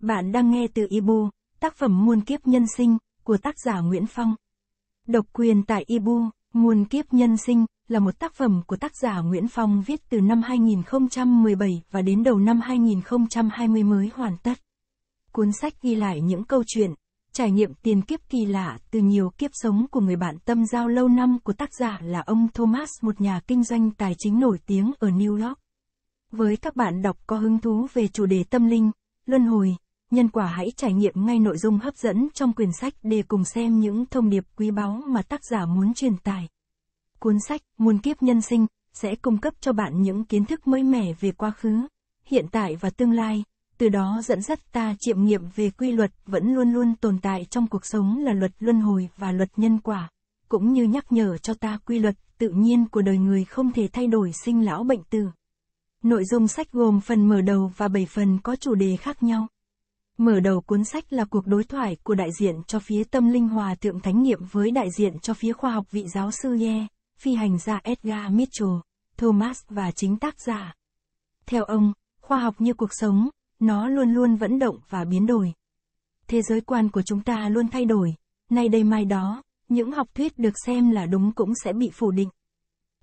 Bạn đang nghe từ Ibu, tác phẩm Muôn kiếp nhân sinh của tác giả Nguyễn Phong. Độc quyền tại Ibu, Muôn kiếp nhân sinh là một tác phẩm của tác giả Nguyễn Phong viết từ năm 2017 và đến đầu năm 2020 mới hoàn tất. Cuốn sách ghi lại những câu chuyện, trải nghiệm tiền kiếp kỳ lạ từ nhiều kiếp sống của người bạn tâm giao lâu năm của tác giả là ông Thomas, một nhà kinh doanh tài chính nổi tiếng ở New York. Với các bạn đọc có hứng thú về chủ đề tâm linh, luân hồi, nhân quả hãy trải nghiệm ngay nội dung hấp dẫn trong quyển sách để cùng xem những thông điệp quý báu mà tác giả muốn truyền tải. Cuốn sách Muôn kiếp nhân sinh sẽ cung cấp cho bạn những kiến thức mới mẻ về quá khứ, hiện tại và tương lai, từ đó dẫn dắt ta triệm nghiệm về quy luật vẫn luôn luôn tồn tại trong cuộc sống là luật luân hồi và luật nhân quả, cũng như nhắc nhở cho ta quy luật tự nhiên của đời người không thể thay đổi sinh lão bệnh tử. Nội dung sách gồm phần mở đầu và 7 phần có chủ đề khác nhau. Mở đầu cuốn sách là cuộc đối thoại của đại diện cho phía tâm linh hòa thượng thánh nghiệm với đại diện cho phía khoa học vị giáo sư Ye, phi hành gia Edgar Mitchell, Thomas và chính tác giả. Theo ông, khoa học như cuộc sống, nó luôn luôn vận động và biến đổi. Thế giới quan của chúng ta luôn thay đổi, nay đây mai đó, những học thuyết được xem là đúng cũng sẽ bị phủ định.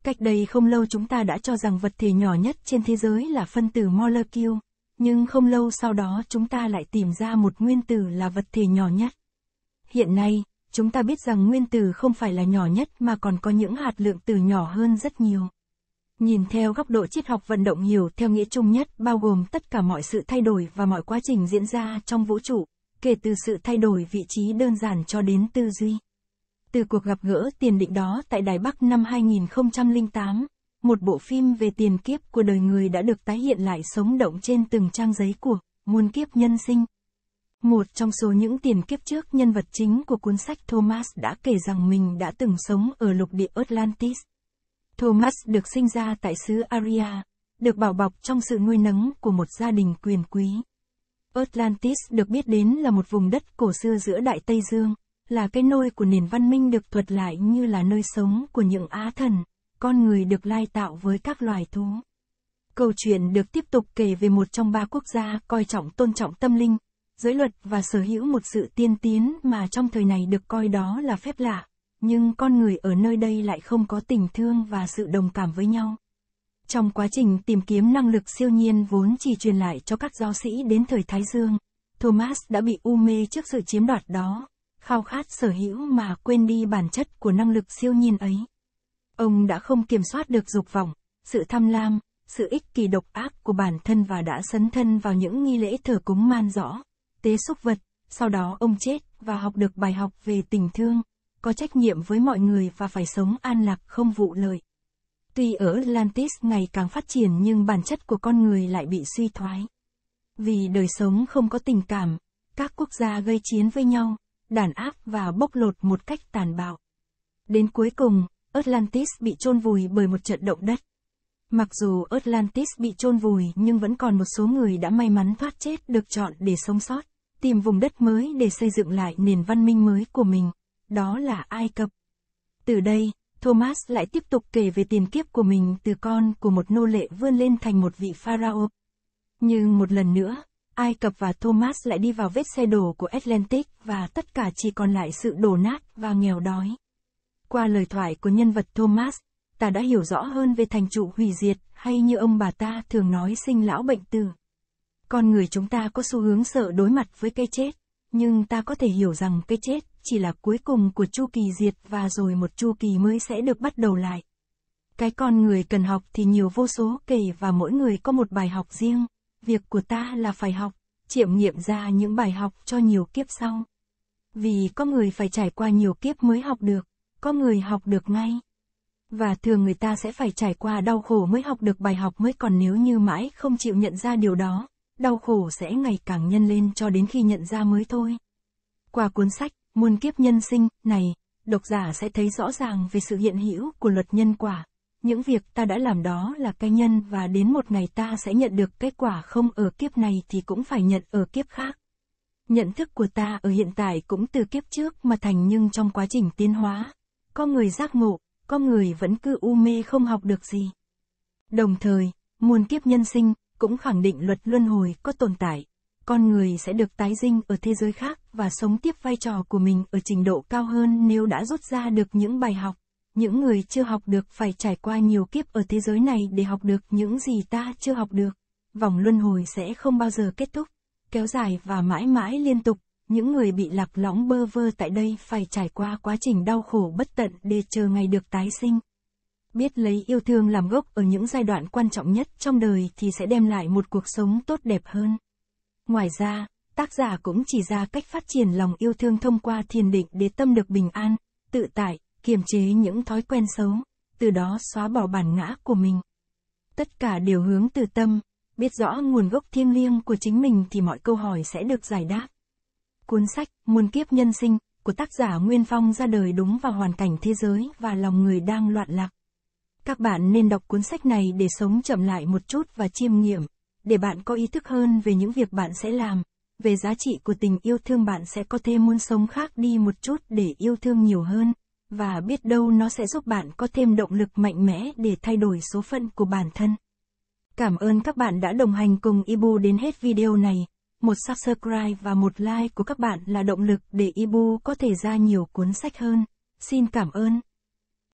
Cách đây không lâu chúng ta đã cho rằng vật thể nhỏ nhất trên thế giới là phân tử molecule, nhưng không lâu sau đó chúng ta lại tìm ra một nguyên tử là vật thể nhỏ nhất. Hiện nay, chúng ta biết rằng nguyên tử không phải là nhỏ nhất mà còn có những hạt lượng tử nhỏ hơn rất nhiều. Nhìn theo góc độ triết học vận động hiểu theo nghĩa chung nhất bao gồm tất cả mọi sự thay đổi và mọi quá trình diễn ra trong vũ trụ, kể từ sự thay đổi vị trí đơn giản cho đến tư duy. Từ cuộc gặp gỡ tiền định đó tại Đài Bắc năm 2008, một bộ phim về tiền kiếp của đời người đã được tái hiện lại sống động trên từng trang giấy của muôn kiếp nhân sinh. Một trong số những tiền kiếp trước nhân vật chính của cuốn sách Thomas đã kể rằng mình đã từng sống ở lục địa Atlantis. Thomas được sinh ra tại xứ Aria, được bảo bọc trong sự nuôi nấng của một gia đình quyền quý. Atlantis được biết đến là một vùng đất cổ xưa giữa Đại Tây Dương, là cái nôi của nền văn minh được thuật lại như là nơi sống của những á thần con người được lai tạo với các loài thú. Câu chuyện được tiếp tục kể về một trong ba quốc gia coi trọng tôn trọng tâm linh, giới luật và sở hữu một sự tiên tiến mà trong thời này được coi đó là phép lạ, nhưng con người ở nơi đây lại không có tình thương và sự đồng cảm với nhau. Trong quá trình tìm kiếm năng lực siêu nhiên vốn chỉ truyền lại cho các giáo sĩ đến thời Thái Dương, Thomas đã bị u mê trước sự chiếm đoạt đó, khao khát sở hữu mà quên đi bản chất của năng lực siêu nhiên ấy. Ông đã không kiểm soát được dục vọng, sự tham lam, sự ích kỷ độc ác của bản thân và đã sấn thân vào những nghi lễ thờ cúng man rõ, tế xúc vật, sau đó ông chết và học được bài học về tình thương, có trách nhiệm với mọi người và phải sống an lạc không vụ lợi. Tuy ở Atlantis ngày càng phát triển nhưng bản chất của con người lại bị suy thoái. Vì đời sống không có tình cảm, các quốc gia gây chiến với nhau, đàn áp và bóc lột một cách tàn bạo. Đến cuối cùng, Atlantis bị chôn vùi bởi một trận động đất. Mặc dù Atlantis bị chôn vùi nhưng vẫn còn một số người đã may mắn thoát chết được chọn để sống sót, tìm vùng đất mới để xây dựng lại nền văn minh mới của mình, đó là Ai Cập. Từ đây, Thomas lại tiếp tục kể về tiền kiếp của mình từ con của một nô lệ vươn lên thành một vị pharaoh. Nhưng một lần nữa, Ai Cập và Thomas lại đi vào vết xe đổ của Atlantic và tất cả chỉ còn lại sự đổ nát và nghèo đói qua lời thoại của nhân vật Thomas, ta đã hiểu rõ hơn về thành trụ hủy diệt, hay như ông bà ta thường nói sinh lão bệnh tử. Con người chúng ta có xu hướng sợ đối mặt với cái chết, nhưng ta có thể hiểu rằng cái chết chỉ là cuối cùng của chu kỳ diệt và rồi một chu kỳ mới sẽ được bắt đầu lại. Cái con người cần học thì nhiều vô số kể và mỗi người có một bài học riêng, việc của ta là phải học, chiệm nghiệm ra những bài học cho nhiều kiếp sau. Vì có người phải trải qua nhiều kiếp mới học được có người học được ngay. Và thường người ta sẽ phải trải qua đau khổ mới học được bài học mới còn nếu như mãi không chịu nhận ra điều đó, đau khổ sẽ ngày càng nhân lên cho đến khi nhận ra mới thôi. Qua cuốn sách, Muôn kiếp nhân sinh, này, độc giả sẽ thấy rõ ràng về sự hiện hữu của luật nhân quả. Những việc ta đã làm đó là cái nhân và đến một ngày ta sẽ nhận được kết quả không ở kiếp này thì cũng phải nhận ở kiếp khác. Nhận thức của ta ở hiện tại cũng từ kiếp trước mà thành nhưng trong quá trình tiến hóa, có người giác ngộ, có người vẫn cứ u mê không học được gì. Đồng thời, muôn kiếp nhân sinh cũng khẳng định luật luân hồi có tồn tại. Con người sẽ được tái sinh ở thế giới khác và sống tiếp vai trò của mình ở trình độ cao hơn nếu đã rút ra được những bài học. Những người chưa học được phải trải qua nhiều kiếp ở thế giới này để học được những gì ta chưa học được. Vòng luân hồi sẽ không bao giờ kết thúc, kéo dài và mãi mãi liên tục những người bị lạc lõng bơ vơ tại đây phải trải qua quá trình đau khổ bất tận để chờ ngày được tái sinh. Biết lấy yêu thương làm gốc ở những giai đoạn quan trọng nhất trong đời thì sẽ đem lại một cuộc sống tốt đẹp hơn. Ngoài ra, tác giả cũng chỉ ra cách phát triển lòng yêu thương thông qua thiền định để tâm được bình an, tự tại, kiềm chế những thói quen xấu, từ đó xóa bỏ bản ngã của mình. Tất cả đều hướng từ tâm, biết rõ nguồn gốc thiêng liêng của chính mình thì mọi câu hỏi sẽ được giải đáp. Cuốn sách Muôn kiếp nhân sinh của tác giả Nguyên Phong ra đời đúng vào hoàn cảnh thế giới và lòng người đang loạn lạc. Các bạn nên đọc cuốn sách này để sống chậm lại một chút và chiêm nghiệm, để bạn có ý thức hơn về những việc bạn sẽ làm, về giá trị của tình yêu thương bạn sẽ có thêm muốn sống khác đi một chút để yêu thương nhiều hơn, và biết đâu nó sẽ giúp bạn có thêm động lực mạnh mẽ để thay đổi số phận của bản thân. Cảm ơn các bạn đã đồng hành cùng Ibu đến hết video này một subscribe và một like của các bạn là động lực để Ibu có thể ra nhiều cuốn sách hơn. Xin cảm ơn.